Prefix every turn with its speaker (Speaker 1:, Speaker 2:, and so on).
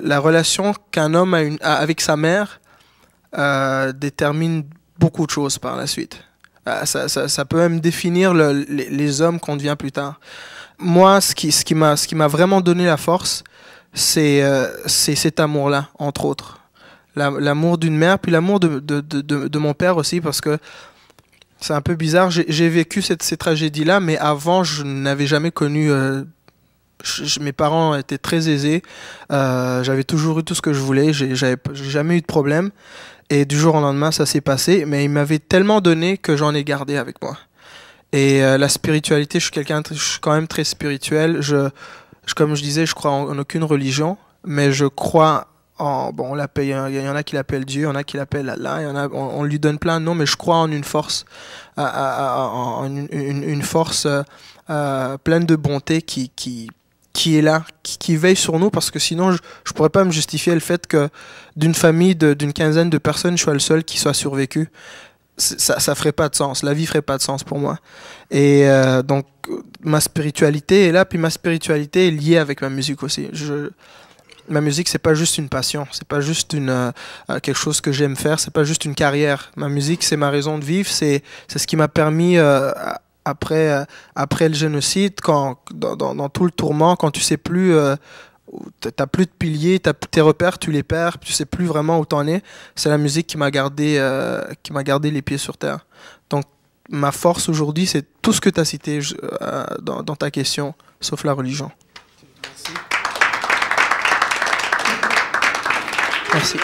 Speaker 1: La relation qu'un homme a, avec sa mère euh, détermine beaucoup de choses par la suite. Euh, ça, peut même définir les, hommes qu'on devient plus tard. Moi, ce qui, m'a vraiment donné la force, c'est euh, cet amour-là, entre autres. L'amour d'une mère, puis l'amour de, mon père aussi, parce que c'est un peu bizarre. J'ai vécu cette, ces tragédies-là, mais avant, je n'avais jamais connu mes parents étaient très aisés. Euh, j'avais toujours eu tout ce que je voulais. J'avais jamais eu de problème. Et du jour au lendemain, ça s'est passé. Mais ils m'avaient tellement donné que j'en ai gardé avec moi. Et euh, la spiritualité, je suis quelqu'un, je quand même très spirituel. Je, comme je disais, je crois en, aucune religion, mais je crois en. Bon, on l'appelle. Il y en a qui l'appellent Dieu, il y en a qui l'appellent Allah, il y en a, on, lui donne plein de noms, mais je crois en une force, une, force. Euh, pleine de bonté qui, qui, qui est là, qui, veille sur nous, parce que sinon, je ne pourrais pas me justifier le fait que d'une famille d'une quinzaine de personnes, je sois le seul qui soit survécu. Ça ne ferait pas de sens, la vie ferait pas de sens pour moi. Et euh, donc, ma spiritualité est là, puis ma spiritualité est liée avec ma musique aussi. Je, ma musique, c'est pas juste une passion, c'est pas juste une, euh, quelque chose que j'aime faire, c'est pas juste une carrière. Ma musique, c'est ma raison de vivre, c'est ce qui m'a permis... Euh, après, euh, après le génocide, quand, dans, tout le tourment, quand tu sais plus euh, t'as plus de piliers, as, tes repères, tu les perds, tu sais plus vraiment où tu en es. C'est la musique qui m'a gardé, euh, qui m'a gardé les pieds sur terre. Donc ma force aujourd'hui, c'est tout ce que tu as cité dans, ta question, sauf la religion. Merci.